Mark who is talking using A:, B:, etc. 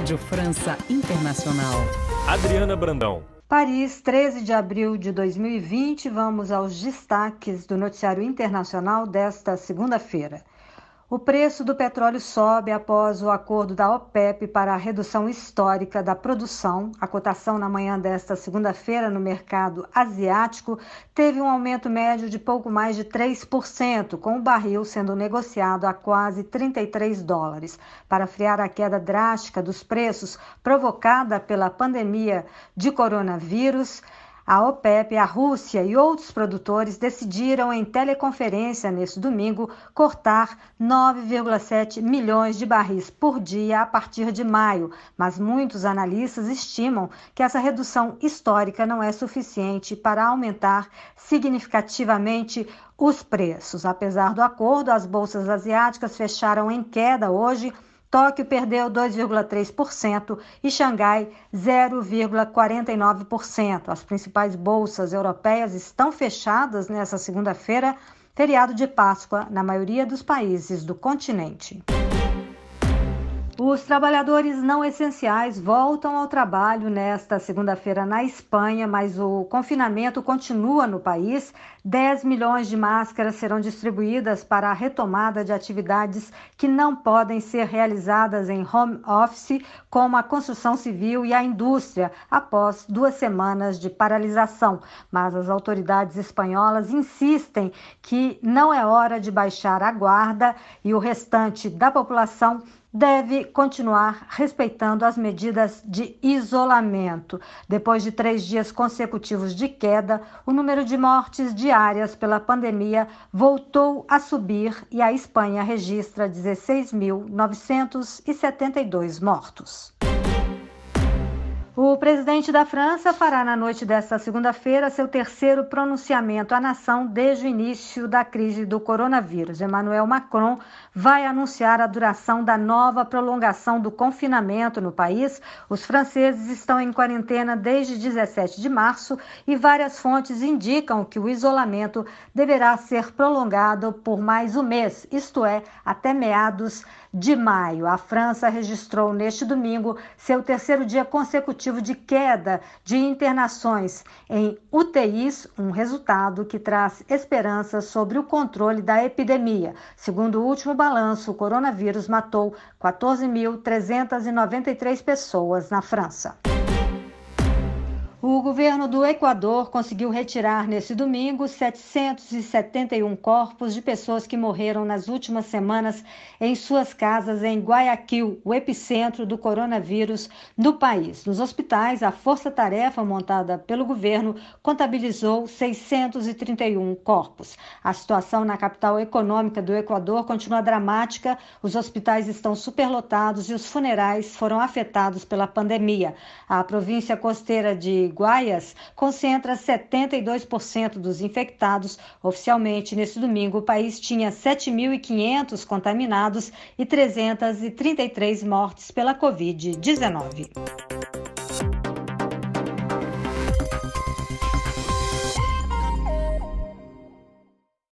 A: Rádio França Internacional. Adriana Brandão. Paris, 13 de abril de 2020. Vamos aos destaques do noticiário internacional desta segunda-feira. O preço do petróleo sobe após o acordo da OPEP para a redução histórica da produção. A cotação na manhã desta segunda-feira no mercado asiático teve um aumento médio de pouco mais de 3%, com o barril sendo negociado a quase 33 dólares. Para frear a queda drástica dos preços provocada pela pandemia de coronavírus, a OPEP, a Rússia e outros produtores decidiram em teleconferência neste domingo cortar 9,7 milhões de barris por dia a partir de maio, mas muitos analistas estimam que essa redução histórica não é suficiente para aumentar significativamente os preços. Apesar do acordo, as bolsas asiáticas fecharam em queda hoje Tóquio perdeu 2,3% e Xangai 0,49%. As principais bolsas europeias estão fechadas nesta segunda-feira, feriado de Páscoa na maioria dos países do continente. Os trabalhadores não essenciais voltam ao trabalho nesta segunda-feira na Espanha, mas o confinamento continua no país. 10 milhões de máscaras serão distribuídas para a retomada de atividades que não podem ser realizadas em home office, como a construção civil e a indústria, após duas semanas de paralisação. Mas as autoridades espanholas insistem que não é hora de baixar a guarda e o restante da população deve continuar respeitando as medidas de isolamento. Depois de três dias consecutivos de queda, o número de mortes diárias pela pandemia voltou a subir e a Espanha registra 16.972 mortos. O presidente da França fará na noite desta segunda-feira seu terceiro pronunciamento à nação desde o início da crise do coronavírus. Emmanuel Macron vai anunciar a duração da nova prolongação do confinamento no país. Os franceses estão em quarentena desde 17 de março e várias fontes indicam que o isolamento deverá ser prolongado por mais um mês, isto é, até meados de maio. A França registrou neste domingo seu terceiro dia consecutivo indicativo de queda de internações em UTIs, um resultado que traz esperança sobre o controle da epidemia. Segundo o último balanço, o coronavírus matou 14.393 pessoas na França. O governo do Equador conseguiu retirar nesse domingo 771 corpos de pessoas que morreram nas últimas semanas em suas casas em Guayaquil, o epicentro do coronavírus no país. Nos hospitais, a força-tarefa montada pelo governo contabilizou 631 corpos. A situação na capital econômica do Equador continua dramática, os hospitais estão superlotados e os funerais foram afetados pela pandemia. A província costeira de uruguaias concentra 72% dos infectados. Oficialmente, nesse domingo, o país tinha 7.500 contaminados e 333 mortes pela Covid-19.